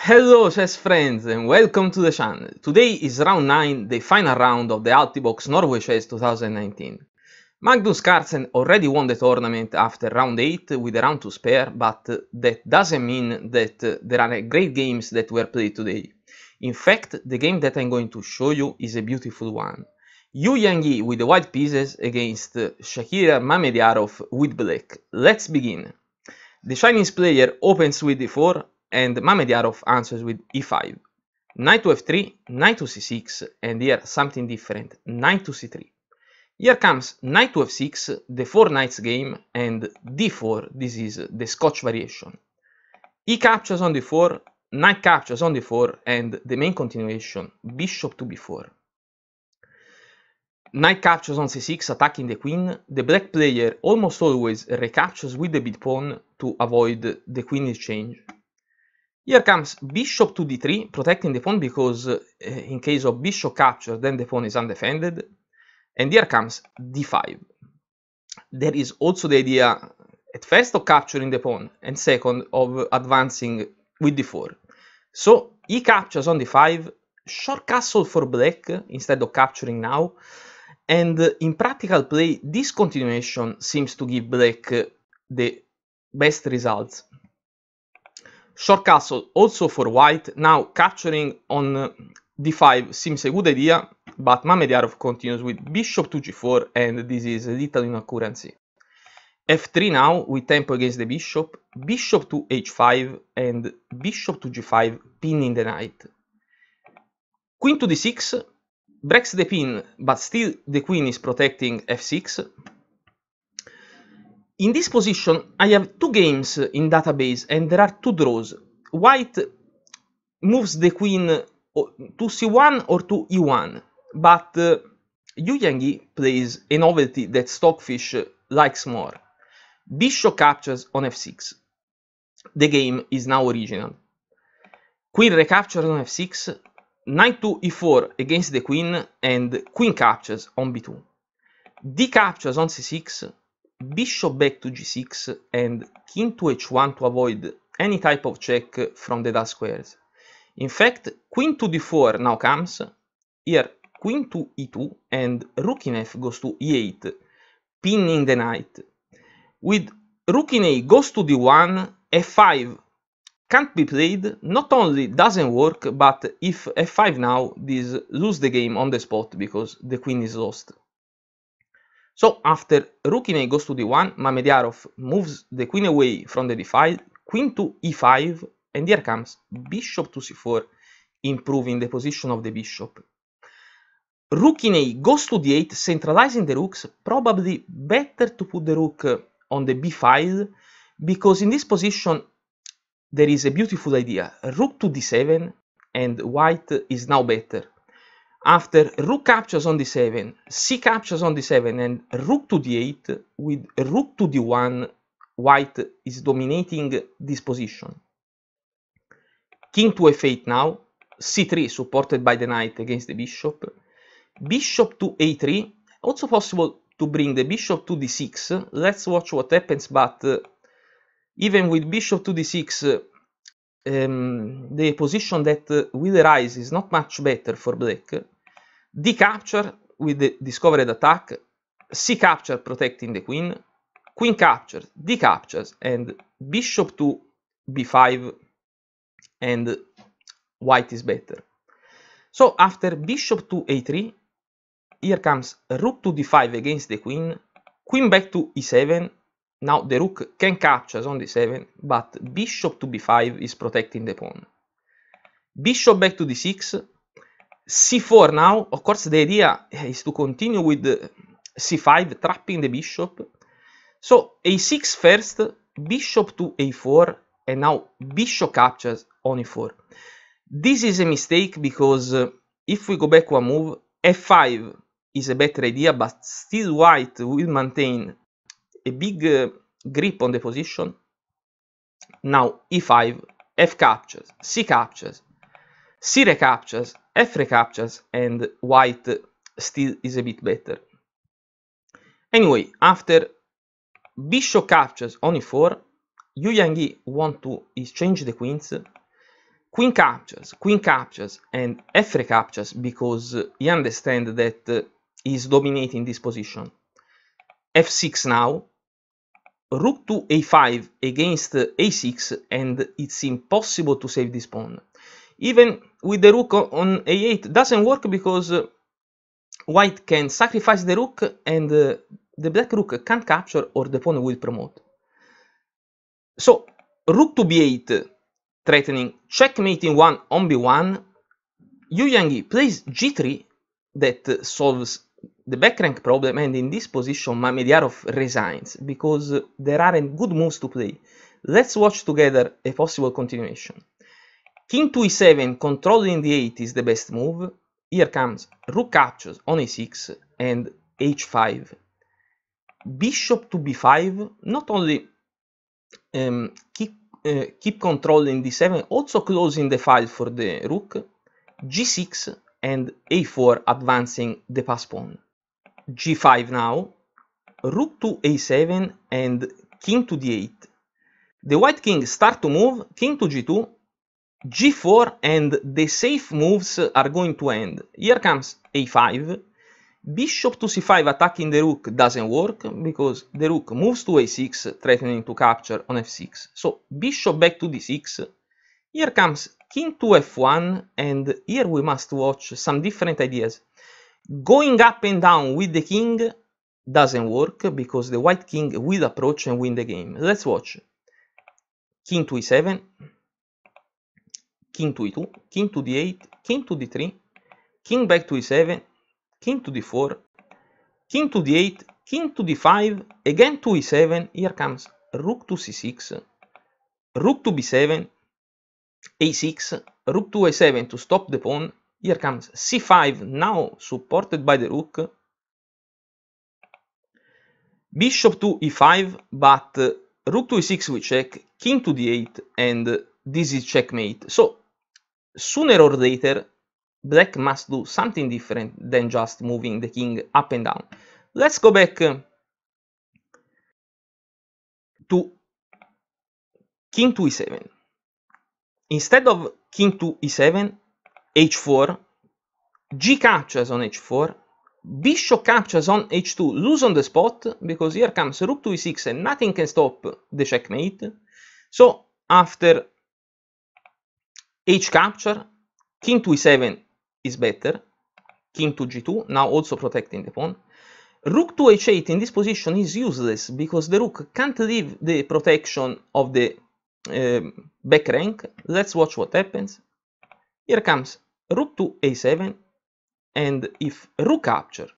Hello chess friends and welcome to the channel. Today is round 9, the final round of the Altibox Norway Chess 2019. Magnus Carlsen already won the tournament after round 8 with a round to spare, but that doesn't mean that there are great games that were played today. In fact, the game that I'm going to show you is a beautiful one. Yu Yang with the white pieces against Shakira Mamediarov with black. Let's begin. The Chinese player opens with d4 and Mamediarov answers with e5, knight to f3, knight to c6, and here something different, knight to c3. Here comes knight to f6, the four knights game, and d4, this is the Scotch variation. E captures on d4, knight captures on d4, and the main continuation, bishop to b4. Knight captures on c6, attacking the queen. The black player almost always recaptures with the bishop pawn to avoid the queen exchange. Here comes bishop to d3, protecting the pawn because uh, in case of bishop capture, then the pawn is undefended. And here comes d5. There is also the idea, at first, of capturing the pawn, and second, of advancing with d4. So he captures on d5, short castle for black instead of capturing now. And eh, in practical play, this continuation seems to give black eh, the best results. Short castle also for white, now capturing on d5 seems a good idea, but Mamediarov continues with bishop to g4 and this is a little inaccuracy. f3 now, with tempo against the bishop, bishop to h5 and bishop to g5 pinning the knight. Queen to d6 breaks the pin, but still the queen is protecting f6, in this position, I have two games in database and there are two draws. White moves the queen oh, to c1 or to e1, but uh, Yu Yang plays a novelty that Stockfish likes more. Bishop captures on f6. The game is now original. Queen recaptures on f6, knight to e4 against the queen, and queen captures on b2. D captures on c6, bishop back to g6 and king to h1 to avoid any type of check from the dark squares. In fact, queen to d4 now comes, here queen to e2 and rook in f goes to e8, pinning the knight. With rook in a goes to d1, f5 can't be played, not only doesn't work, but if f5 now, this lose the game on the spot because the queen is lost. So after rook in a goes to d1, Mamediarov moves the queen away from the d5, queen to e5, and here comes bishop to c4, improving the position of the bishop. Rook in a goes to d8, centralizing the rooks, probably better to put the rook on the b file, because in this position there is a beautiful idea, rook to d7, and white is now better after rook captures on d7, c captures on d7, and rook to d8, with rook to d1, white is dominating this position. King to f8 now, c3 supported by the knight against the bishop, bishop to a3, also possible to bring the bishop to d6, let's watch what happens, but uh, even with bishop to d6, uh, um, the position that uh, will arise is not much better for black. D capture with the discovered attack, c-capture protecting the queen, queen captures, d-captures, and bishop to b5, and white is better. So after bishop to a3, here comes rook to d5 against the queen, queen back to e7, now the rook can capture on d7, but bishop to b5 is protecting the pawn. Bishop back to d6, c4 now, of course the idea is to continue with c5, trapping the bishop. So a6 first, bishop to a4, and now bishop captures on e4. This is a mistake because uh, if we go back one move, f5 is a better idea, but still white will maintain a big uh, grip on the position. Now e5, f captures, c captures, c recaptures, f recaptures captures and white still is a bit better. Anyway, after bishop captures on e4, Yu Yang want to exchange the queens. Queen captures, queen captures, and f recaptures captures because he understands that he's dominating this position. f6 now, rook to a5 against a6 and it's impossible to save this pawn even with the rook on a8 doesn't work because uh, white can sacrifice the rook and uh, the black rook can't capture or the pawn will promote. So rook to b8 threatening checkmate in 1 on b1 Yu Yangi plays g3 that solves the back rank problem and in this position Mamediarov resigns because there aren't good moves to play. Let's watch together a possible continuation. King to e7, controlling the 8 is the best move. Here comes rook captures on a6 and h5. Bishop to b5, not only um, keep, uh, keep controlling d7, also closing the file for the rook, g6 and a4 advancing the pass pawn. g5 now, rook to a7 and king to d8. The white king start to move, king to g2, g4 and the safe moves are going to end. Here comes a5, bishop to c5 attacking the rook doesn't work because the rook moves to a6 threatening to capture on f6. So bishop back to d6, here comes king to f1 and here we must watch some different ideas. Going up and down with the king doesn't work because the white king will approach and win the game. Let's watch. King to e7, king to e2, king to d8, king to d3, king back to e7, king to d4, king to d8, king to d5, again to e7, here comes rook to c6, rook to b7, a6, rook to a7 to stop the pawn, here comes c5, now supported by the rook, bishop to e5, but rook to e6 we check, king to d8, and this is checkmate. So sooner or later, black must do something different than just moving the king up and down. Let's go back uh, to king to e7. Instead of king to e7, h4, g captures on h4, bishop captures on h2, lose on the spot, because here comes rook to e6 and nothing can stop the checkmate. So after H capture, king to e7 is better, king to g2, now also protecting the pawn. Rook to h8 in this position is useless because the rook can't leave the protection of the um, back rank. Let's watch what happens. Here comes rook to a7 and if rook capture,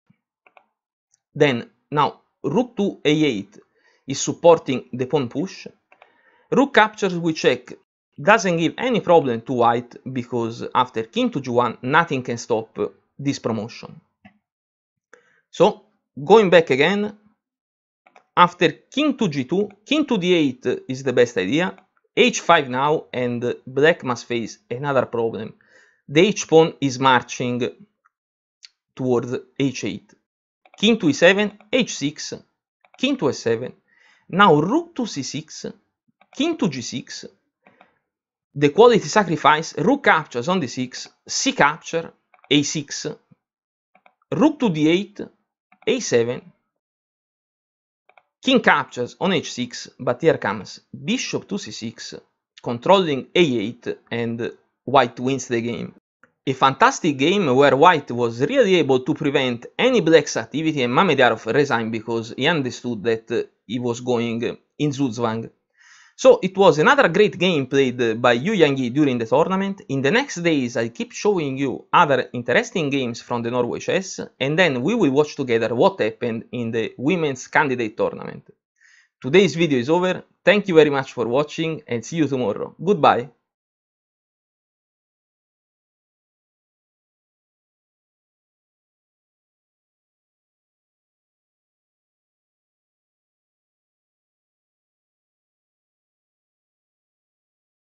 then now rook to a8 is supporting the pawn push. Rook captures we check doesn't give any problem to white because after king to g1 nothing can stop this promotion. So going back again, after king to g2, king to d8 is the best idea, h5 now and black must face another problem. The h pawn is marching towards h8. King to e7, h6, king to e7, now rook to c6, king to g6, the quality sacrifice, rook captures on d6, c capture, a6, rook to d8, a7, king captures on h6, but here comes bishop to c6, controlling a8, and white wins the game. A fantastic game where white was really able to prevent any black's activity and Mamedyarov resigned because he understood that he was going in Zugzwang so it was another great game played by Yu Yang during the tournament. In the next days i keep showing you other interesting games from the Norway chess and then we will watch together what happened in the women's candidate tournament. Today's video is over, thank you very much for watching and see you tomorrow. Goodbye!